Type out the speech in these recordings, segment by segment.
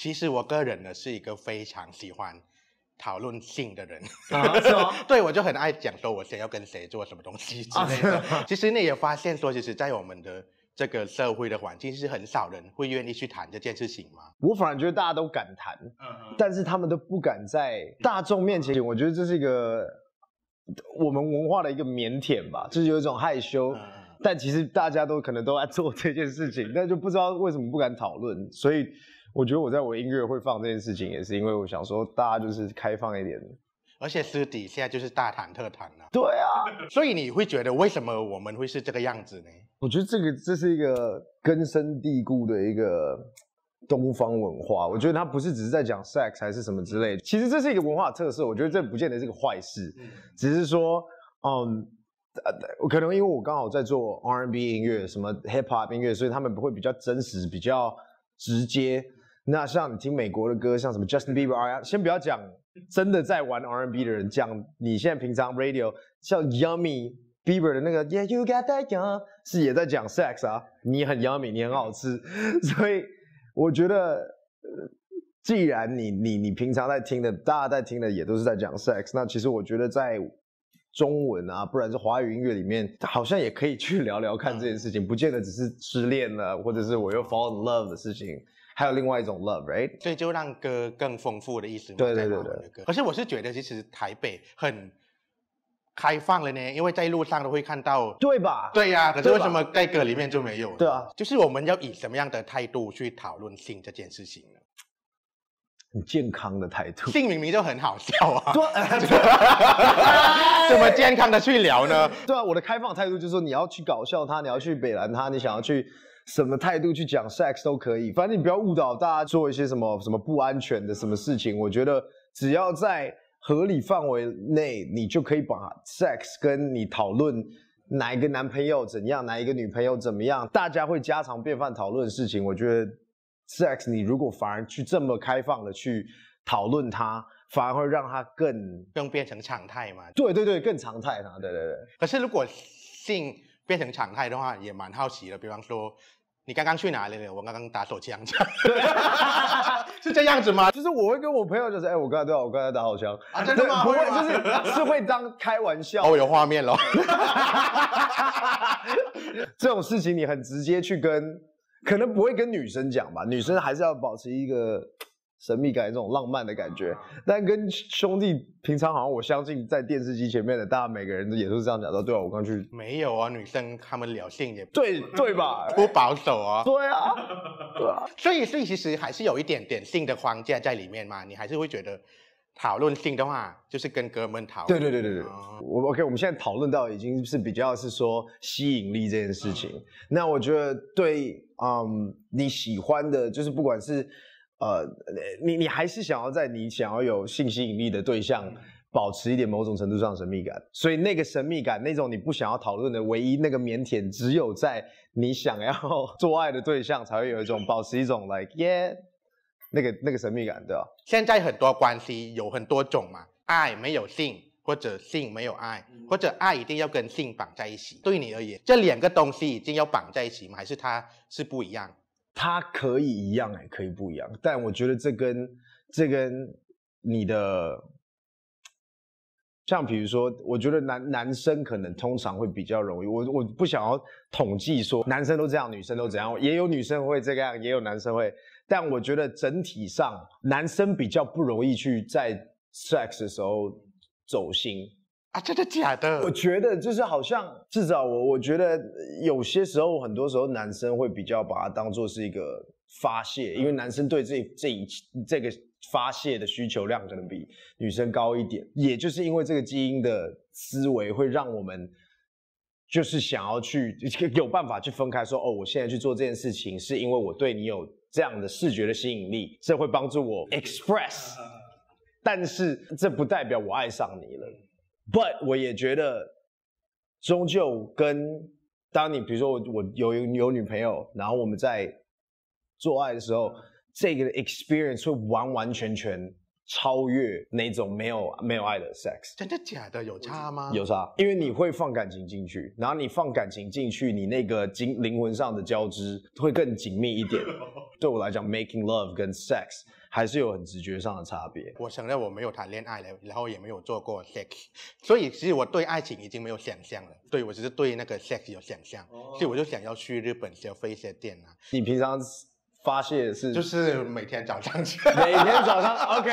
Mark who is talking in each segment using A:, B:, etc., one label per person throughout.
A: 其实我个人呢是一个非常喜欢讨论性的人，对，我就很爱讲说我想要跟谁做什么东西之类的。其实你也发现说，其实，在我们的这个社会的环境，是很少人会愿意去谈这件事情吗？我反而觉得大家都敢谈，
B: 但是他们都不敢在大众面前。我觉得这是一个我们文化的一个腼腆吧，就是有一种害羞。但其实大家都可能都在做这件事情，但就不知道为什么不敢讨论，所以。我觉得我在我音乐会放这件事情，也是因为我想说，大家就是开放一点，
A: 而且私底下就是大谈特谈了。对啊，所以你会觉得为什么我们会是这个样子呢？
B: 我觉得这个这是一个根深蒂固的一个东方文化。我觉得它不是只是在讲 sex 还是什么之类，其实这是一个文化特色。我觉得这不见得是个坏事，只是说，嗯，呃，可能因为我刚好在做 R&B 音乐，什么 hip hop 音乐，所以他们不会比较真实，比较直接。那像你听美国的歌，像什么 Justin Bieber，先不要讲真的在玩 R&B 的人讲，你现在平常 Radio 像 Yummy Bieber 的那个 Yeah You Got That y u m 是也在讲 sex 啊，你很 yummy，你很好吃，所以我觉得既然你你你平常在听的，大家在听的也都是在讲 sex，那其实我觉得在中文啊，不然是华语音乐里面，好像也可以去聊聊看这件事情，不见得只是失恋了，或者是我又 fall in love 的事情。还有另外一种 love，right？
A: 就让歌更丰富的意思。对对对对。可是我是觉得，其实台北很开放了呢，因为在路上都会看到。对吧？对呀。可是为什么在歌里面就没有？对啊。就是我们要以什么样的态度去讨论性这件事情呢？很健康的态度。性明明就很好笑啊。怎么健
B: 康的去聊呢？对啊，我的开放态度就是说，你要去搞笑他，你要去北兰他，你想要去。什么态度去讲 sex 都可以，反正你不要误导大家做一些什么什么不安全的什么事情。我觉得只要在合理范围内，你就可以把 sex 跟你讨论哪一个男朋友怎样，哪一个女朋友怎么样，大家会家常便饭讨论事情。我觉得 sex 你如果反而去这
A: 么开放的去讨论它，反而会让它更更变成常态嘛。对对对，更常态啊，对对对。可是如果性变成常态的话，也蛮好奇的，比方说。你刚刚去哪里了？我刚刚打手枪，
B: 是这样子吗？就是我会跟我朋友，就是哎，我刚才对啊，我刚才打手枪，真的吗？会就是是会当开玩笑哦，有画面了，这种事情你很直接去跟，可能不会跟女生讲吧，女生还是要保持一个。神秘感，这种浪漫的感觉，但跟兄弟平常好像，我相信在电视机前面的大家每个人也都是这样讲到对啊，我刚去
A: 没有啊，女生他们聊性也对对吧？不保守啊，对啊，对啊，所以以其实还是有一点点性的框架在里面嘛，你还是会觉得讨论性的话就是跟哥们讨论。对对
B: 对对对，我 OK，我们现在讨论到已经是比较是说吸引力这件事情，那我觉得对，嗯，你喜欢的就是不管是。呃，你你还是想要在你想要有性吸引力的对象保持一点某种程度上的神秘感，所以那个神秘感，那种你不想要讨论的唯一那个腼腆，只有在你想要 做爱的对象才会有一种保持一种 like yeah，那个
A: 那个神秘感对吧？现在很多关系有很多种嘛，爱没有性，或者性没有爱，或者爱一定要跟性绑在一起。对你而言，这两个东西一定要绑在一起吗？还是它是不一样？
B: 它可以一样，哎，可以不一样，但我觉得这跟这跟你的像，比如说，我觉得男男生可能通常会比较容易。我我不想要统计说男生都这样，女生都怎样，也有女生会这个样，也有男生会，但我觉得整体上男生比较不容易去在 sex 的时候走心。啊，真的假的？我觉得就是好像至少我我觉得有些时候，很多时候男生会比较把它当做是一个发泄，因为男生对这这一这个发泄的需求量可能比女生高一点。也就是因为这个基因的思维会让我们就是想要去有办法去分开说哦，我现在去做这件事情是因为我对你有这样的视觉的吸引力，这会帮助我 express，但是这不代表我爱上你了。But 我也觉得，终究跟当你比如说我我有有女朋友，然后我们在做爱的时候，这个 experience 会完完全全超越那种没有没有爱的 sex。真的假
A: 的？有差吗？有差，
B: 因为你会放感情进去，然后你放感情进去，你那个精灵魂上的交织会更紧密一点。对我来讲，making love 跟 sex。还是有很直觉上的差别。
A: 我承认我没有谈恋爱了，然后也没有做过 sex，所以其实我对爱情已经没有想象了。对我只是对那个 sex 有想象，所以我就想要去日本消费一些店啊。你平常？发泄是，就是每天早上起，每天早上，OK。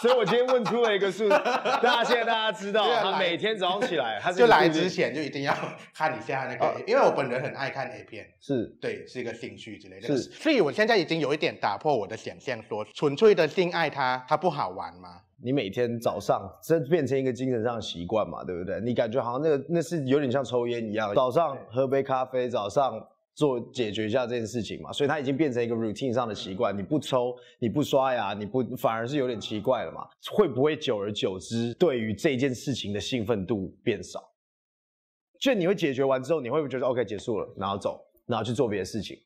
A: 所以，我今天问出了一个数大家现在大家知道他每天早上起来，他就来之前就一定要看一下那个，因为我本人很爱看 A 片，是对，是一个兴趣之类的。是，所以我现在已经有一点打破我的想象，说纯粹的性爱，它它不好玩吗？你每天早上这变成一个精神上的习
B: 惯嘛，对不对？你感觉好像那个那是有点像抽烟一样，早上喝杯咖啡，早上。做解决一下这件事情嘛，所以他已经变成一个 routine 上的习惯。你不抽，你不刷牙，你不，反而是有点奇怪了嘛。会不会久而久之，对于这件事情的兴奋度变少？就你会解决完之后，你会不会觉得 OK 结束了，然后走，然后去做别的事情，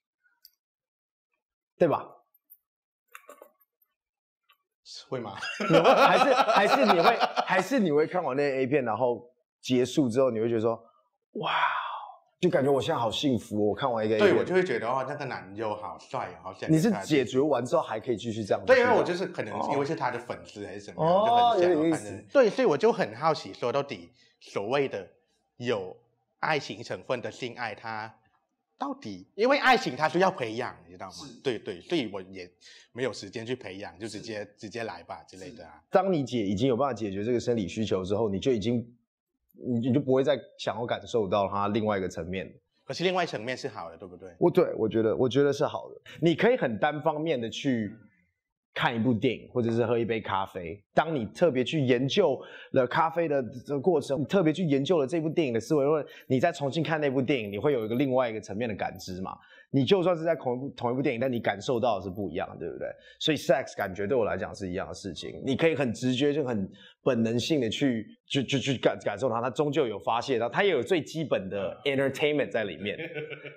B: 对吧？会吗？还是还是你会还是你会看完那 A 片，然后结束之后，你会觉得说，哇。就感觉我现在好幸福哦！看完一个，对我就会
A: 觉得哇，那个男友好帅，好想。你是解
B: 决完之后还可以继续这样对，因为我就是可
A: 能因为是他的粉丝还是什么，就很想。对，所以我就很好奇，说到底所谓的有爱情成分的性爱，它到底因为爱情它需要培养，你知道吗？对对，所以我也没有时间去培养，就直接直接来吧之类的啊。
B: 当你姐已经有办法解决这个生理需求之后，你就已经。你你就不会再想要感受到它另外一个层面可是另外一层面是
A: 好的，对不对？
B: 我对，我觉得我觉得是好的。你可以很单方面的去看一部电影，或者是喝一杯咖啡。当你特别去研究了咖啡的这个过程，你特别去研究了这部电影的思维，或者你在重新看那部电影，你会有一个另外一个层面的感知嘛？你就算是在同一部同一部电影，但你感受到的是不一样，对不对？所以 sex 感觉对我来讲是一样的事情，你可以很直觉就很本能性的去就就去感感受它，它终究有发泄，到，它也有最基本的 entertainment 在里面，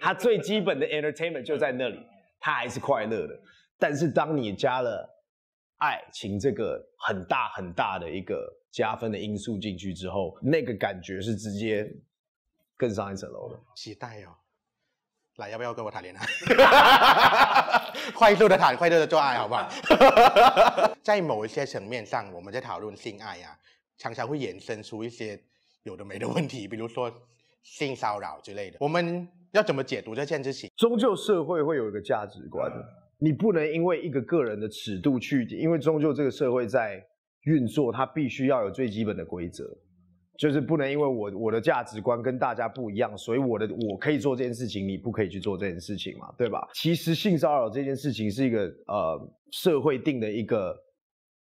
B: 它最基本的 entertainment 就在那里，它还是快乐的。但是当你加了爱情这个很大很大的一个加分的因素进去之后，那个感觉是直接更上一层楼的，期待哦。
A: 来，要不要跟我谈恋爱？快速的谈，快速的做爱，好不好？在某一些层面上，我们在讨论性爱啊，常常会延伸出一些有的没的问题，比如说性骚扰之类的。我们要怎么解读这件事情？终究社会会有一个价值观，你不能因为一个个人的尺度
B: 去，因为终究这个社会在运作，它必须要有最基本的规则。就是不能因为我我的价值观跟大家不一样，所以我的我可以做这件事情，你不可以去做这件事情嘛，对吧？其实性骚扰这件事情是一个呃社会定
A: 的一个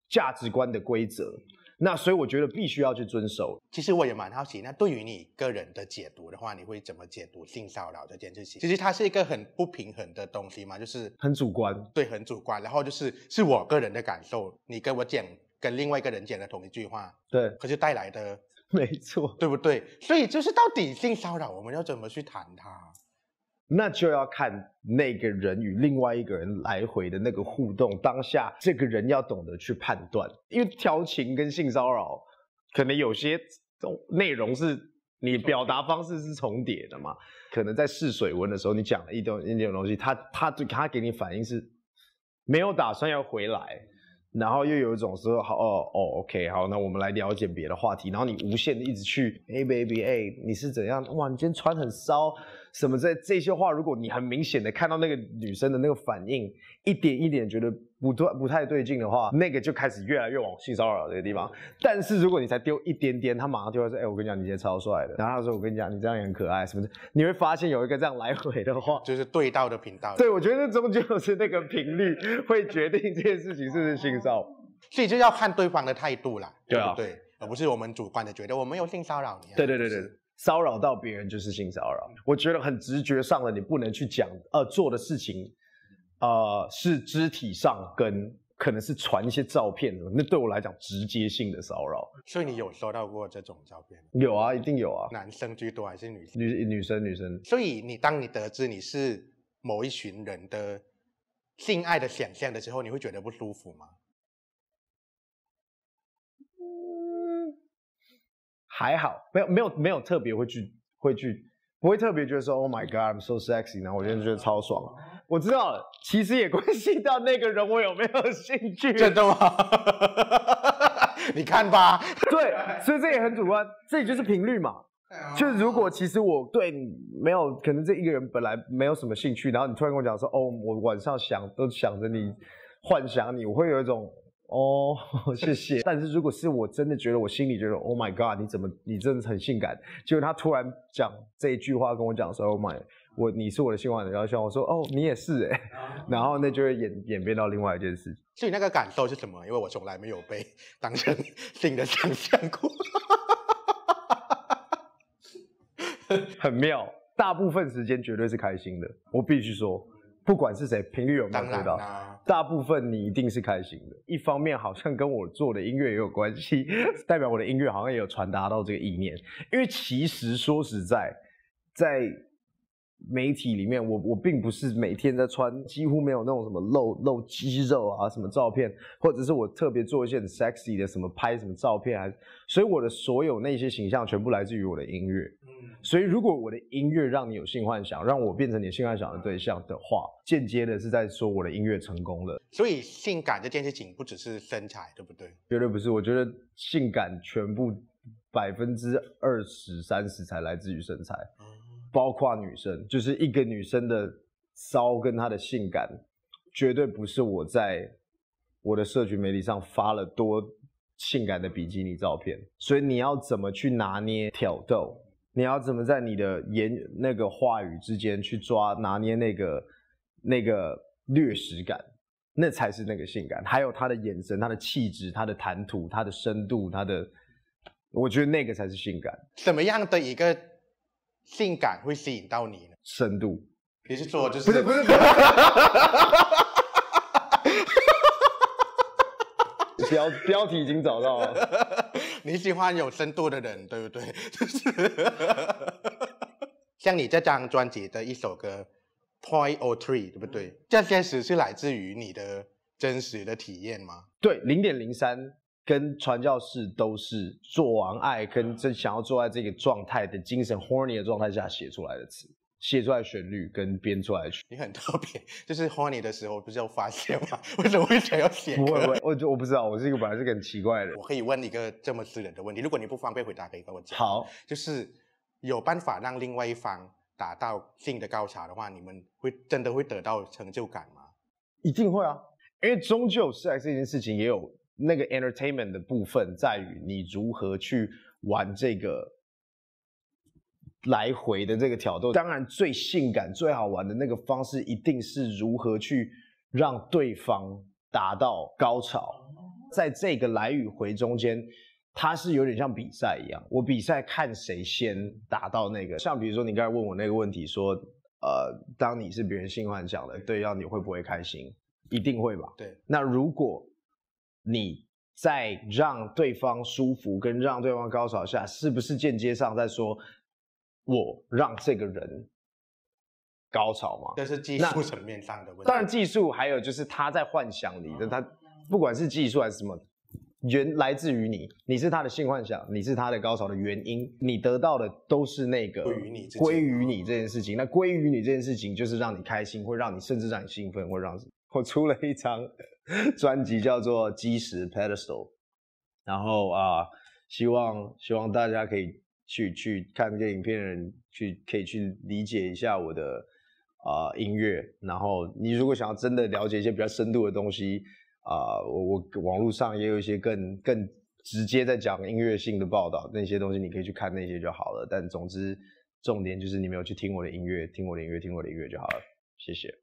A: 价值观的规则，那所以我觉得必须要去遵守。其实我也蛮好奇，那对于你个人的解读的话，你会怎么解读性骚扰这件事情？其实它是一个很不平衡的东西嘛，就是很主观，对，很主观。然后就是是我个人的感受，你跟我讲，跟另外一个人讲的同一句话，对，可是带来的。没错，对不对？所以就是到底性骚扰，我们要怎么去谈它？
B: 那就要看那个人与另外一个人来回的那个互动。当下这个人要懂得去判断，因为调情跟性骚扰可能有些内容是你表达方式是重叠的嘛。可能在试水温的时候，你讲了一点一点东西，他他他给你反应是没有打算要回来。然后又有一种说好哦哦，OK，好，那我们来了解别的话题。然后你无限的一直去 A B A B A，你是怎样？哇，你今天穿很骚。什么这这些话，如果你很明显的看到那个女生的那个反应，一点一点觉得不对不太对劲的话，那个就开始越来越往性骚扰这个地方。但是如果你才丢一点点，他马上就会说，哎，我跟你讲，你今天超帅的。然后他说，我跟你讲，你这样也很可爱什么的。你会发现有一个这样来回的
A: 话，就是对到的频道。对，我觉得终究是那个频率会决定这件事情是不是性骚扰，所以就要看对方的态度啦，对不对？而不是我们主观的觉得我没有性骚扰你。
B: 啊。对对对对。骚扰到别人就是性骚扰，我觉得很直觉上的，你不能去讲呃做的事情，啊是肢体上跟可能是传一些照片的，那对我来讲直接性的骚扰。
A: 所以你有收到过这种照片？有啊，一定有啊，男生居多还是女女女生女生？所以你当你得知你是某一群人的性爱的想象的时候，你会觉得不舒服吗？
B: 还好，没有没有没有特别会去会去，不会特别觉得说，Oh my God，I'm so sexy，然后我现在觉得超爽。我知道，了，其实也关系到那个人我有没有兴趣。真的吗？你看吧。对，所以这也很主观，这就是频率嘛。就是如果其实我对没有，可能这一个人本来没有什么兴趣，然后你突然跟我讲说，哦，我晚上想都想着你，幻想你，我会有一种。哦，谢谢。但是如果是我真的觉得，我心里觉得，Oh my God，你怎么，你真的很性感。结果他突然讲这一句话跟我讲说，Oh my，我你是我的性幻想，然后笑我说，哦，你也是哎。然后那就会演演变到另外一件事情。所以那个
A: 感受是什么？因为我从来没有被 当成性的想象过，
B: 很妙。大部分时间绝对是开心的，我必须说。不管是谁，频率有没有听到？大部分你一定是开心的。一方面好像跟我做的音乐也有关系，代表我的音乐好像也有传达到这个意念。因为其实说实在，在媒体里面，我我并不是每天在穿，几乎没有那种什么露露肌肉啊什么照片，或者是我特别做一些很 sexy 的什么拍什么照片，还所以我的所有那些形象全部来自于我的音乐。所以，如果我的音乐让你有性幻想，让我变成你性幻想的对象的话，间接的是在说我的音乐成功了。
A: 所以，性感这件事情不只是身材，对不对？
B: 绝对不是。我觉得性感全部百分之二十三十才来自于身材，包括女生，就是一个女生的骚跟她的性感，绝对不是我在我的社群媒体上发了多性感的比基尼照片。所以，你要怎么去拿捏挑逗？你要怎么在你的言那个话语之间去抓拿捏那个那个掠食感，那才是那个性感。还有他的眼神、他的气质、他的谈吐、他的深度、他的，我觉得那个才是性感。
A: 什么样的一个性感会吸引到你呢？
B: 深度。
A: 你是说就是？不是不是。标标题已经找到了。你喜欢有深度的人，对不对？就是像你这张专辑的一首歌《Point or Three》，对不对？这歌实是来自于你的真实的体验
B: 吗？对，零点零三跟传教士都是做完爱跟正想要做在这个状态的精神 horny 的状态下写出来的词。写出来的旋律跟编出来的曲，
A: 你很特别。就是花你的时候不是有发现吗？为什么会想要写？不会不会，
B: 我我不知道，我是一个本来是很奇怪的。我
A: 可以问一个这么私人的问题，如果你不方便回答可一跟我讲。好，就是有办法让另外一方达到性的高潮的话，你们会真的会得到成就感吗？
B: 一定会啊，因为终究是在这件事情也有那个 entertainment 的部分，在于你如何去玩这个。来回的这个挑逗，当然最性感、最好玩的那个方式，一定是如何去让对方达到高潮。在这个来与回中间，它是有点像比赛一样。我比赛看谁先达到那个。像比如说你刚才问我那个问题，说呃，当你是别人性幻想的对象，你会不会开心？一定会吧。对。那如果你在让对方舒服，跟让对方高潮下，是不是间接上在说？我让这个人高潮吗？这是技术层面上的问题。当然，技术还有就是他在幻想里的他，不管是技术还是什么，原来自于你，你是他的性幻想，你是他的高潮的原因，你得到的都是那个归于你，归于你这件事情。那归于你这件事情，就是让你开心，会让你甚至让你兴奋，会让。我出了一张专辑，叫做《基石 p e d e s t a l 然后啊，希望希望大家可以。去去看那个影片的人，去可以去理解一下我的啊音乐。然后你如果想要真的了解一些比较深度的东西啊，我我网络上也有一些更更直接在讲音乐性的报道，那些东西你可以去看那些就好了。但总之，重点就是你没有去听我的音乐，听我的音乐，听我的音乐就好了。谢谢。